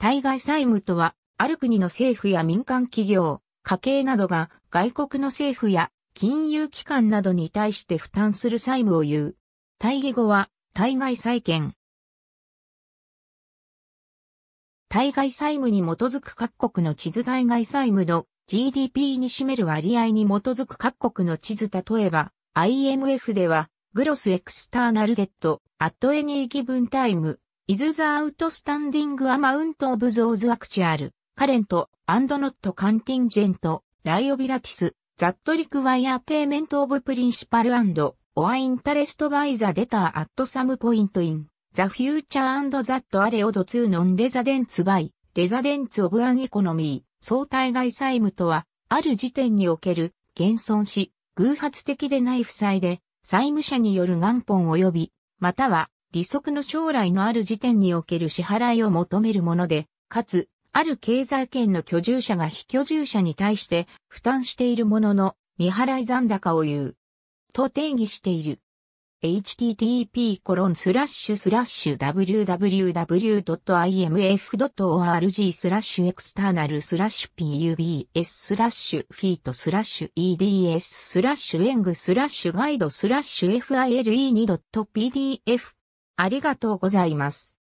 対外債務とは、ある国の政府や民間企業、家計などが外国の政府や金融機関などに対して負担する債務を言う。対義語は、対外債権。対外債務に基づく各国の地図対外債務の GDP に占める割合に基づく各国の地図例えば IMF ではグロスエクスターナルデッドアットエニーギブンタイム is the outstanding amount of those actual, current, and not contingent, liabilities, that require payment of principal and, or interest by the debtor at some point in, the future and that are owed to non-residents by, residents of an economy, 相対外債務とは、ある時点における、減損し、偶発的でない負債で、債務者による元本及び、または利息の将来のある時点における支払いを求めるもので、かつ、ある経済圏の居住者が非居住者に対して負担しているものの未払い残高を言う。と定義している。http://www.imf.org e x t e r n a l pubs スラッシ eds e n g g u i d e ガイド file2.pdf ありがとうございます。